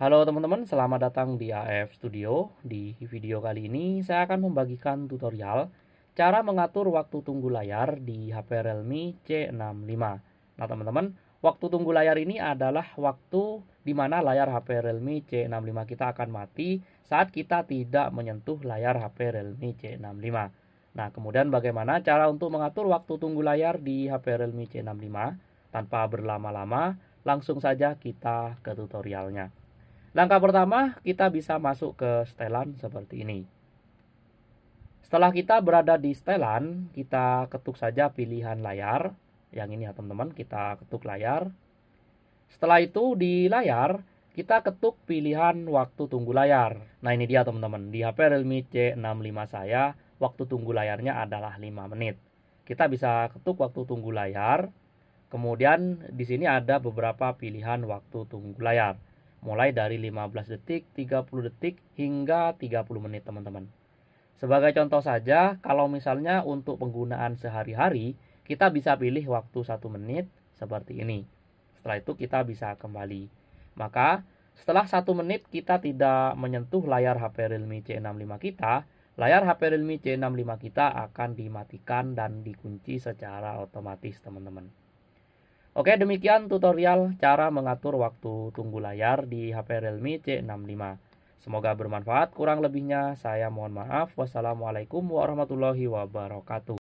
Halo teman-teman, selamat datang di AF Studio. Di video kali ini saya akan membagikan tutorial cara mengatur waktu tunggu layar di HP Realme C65. Nah teman-teman, waktu tunggu layar ini adalah waktu di mana layar HP Realme C65 kita akan mati saat kita tidak menyentuh layar HP Realme C65. Nah kemudian bagaimana cara untuk mengatur waktu tunggu layar di HP Realme C65? Tanpa berlama-lama, langsung saja kita ke tutorialnya. Langkah pertama, kita bisa masuk ke setelan seperti ini. Setelah kita berada di setelan, kita ketuk saja pilihan layar. Yang ini ya teman-teman, kita ketuk layar. Setelah itu di layar, kita ketuk pilihan waktu tunggu layar. Nah ini dia teman-teman, di HP Realme C65 saya, waktu tunggu layarnya adalah 5 menit. Kita bisa ketuk waktu tunggu layar. Kemudian di sini ada beberapa pilihan waktu tunggu layar mulai dari 15 detik, 30 detik hingga 30 menit teman-teman. Sebagai contoh saja, kalau misalnya untuk penggunaan sehari-hari, kita bisa pilih waktu 1 menit seperti ini. Setelah itu kita bisa kembali. Maka setelah 1 menit kita tidak menyentuh layar HP Realme C65 kita, layar HP Realme C65 kita akan dimatikan dan dikunci secara otomatis teman-teman. Oke, demikian tutorial cara mengatur waktu tunggu layar di HP Realme C65. Semoga bermanfaat. Kurang lebihnya saya mohon maaf. Wassalamualaikum warahmatullahi wabarakatuh.